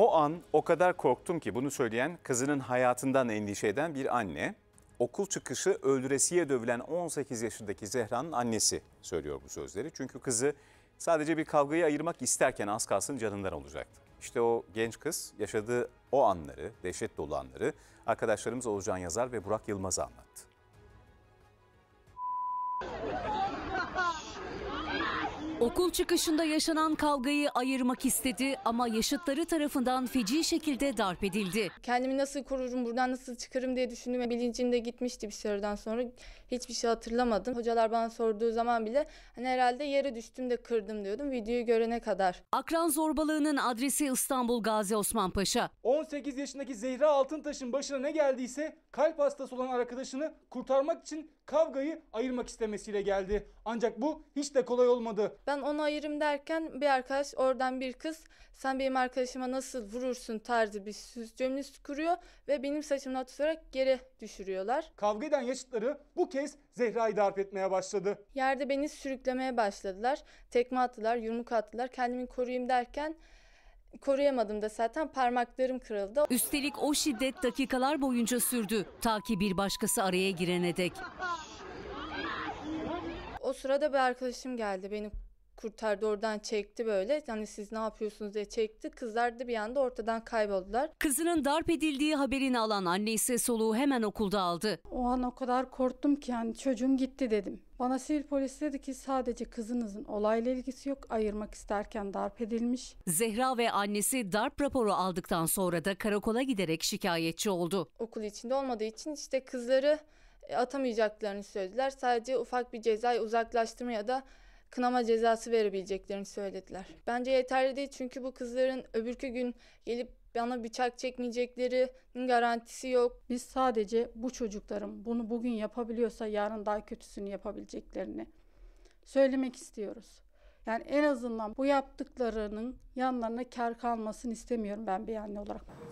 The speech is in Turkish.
O an o kadar korktum ki bunu söyleyen kızının hayatından endişe eden bir anne. Okul çıkışı öldüresiye dövülen 18 yaşındaki Zehra'nın annesi söylüyor bu sözleri. Çünkü kızı sadece bir kavgayı ayırmak isterken az kalsın canından olacaktı. İşte o genç kız yaşadığı o anları, dehşet dolu anları arkadaşlarımız Oğuzcan Yazar ve Burak Yılmaz anlattı. Okul çıkışında yaşanan kavgayı ayırmak istedi ama yaşıtları tarafından feci şekilde darp edildi. Kendimi nasıl korurum, buradan nasıl çıkarım diye düşündüm. Bilincim de gitmişti bir şeyden sonra. Hiçbir şey hatırlamadım. Hocalar bana sorduğu zaman bile hani herhalde yere düştüm de kırdım diyordum videoyu görene kadar. Akran zorbalığının adresi İstanbul Gazi Osman Paşa. 18 yaşındaki Zehra Altıntaş'ın başına ne geldiyse kalp hastası olan arkadaşını kurtarmak için kavgayı ayırmak istemesiyle geldi. Ancak bu hiç de kolay olmadı. Ben onu ayırım derken bir arkadaş oradan bir kız sen benim arkadaşıma nasıl vurursun tarzı bir süz cümlesi kuruyor ve benim saçımdan tutarak geri düşürüyorlar. Kavga eden yaşıtları bu kez Zehra'yı darp etmeye başladı. Yerde beni sürüklemeye başladılar. Tekme attılar, yumruk attılar. Kendimi koruyayım derken koruyamadım da zaten parmaklarım kırıldı. Üstelik o şiddet dakikalar boyunca sürdü. Ta ki bir başkası araya girene dek. O sırada bir arkadaşım geldi beni kurtardı oradan çekti böyle. Hani siz ne yapıyorsunuz diye çekti. Kızlar da bir anda ortadan kayboldular. Kızının darp edildiği haberini alan anne ise soluğu hemen okulda aldı. O an o kadar korktum ki yani çocuğum gitti dedim. Bana sivil polis dedi ki sadece kızınızın olayla ilgisi yok ayırmak isterken darp edilmiş. Zehra ve annesi darp raporu aldıktan sonra da karakola giderek şikayetçi oldu. Okul içinde olmadığı için işte kızları e, atamayacaklarını söylediler. Sadece ufak bir cezayı uzaklaştırma ya da kınama cezası verebileceklerini söylediler. Bence yeterli değil çünkü bu kızların öbürkü gün gelip bana bıçak çekmeyeceklerinin garantisi yok. Biz sadece bu çocukların bunu bugün yapabiliyorsa yarın daha kötüsünü yapabileceklerini söylemek istiyoruz. Yani en azından bu yaptıklarının yanlarına kar kalmasını istemiyorum ben bir anne olarak.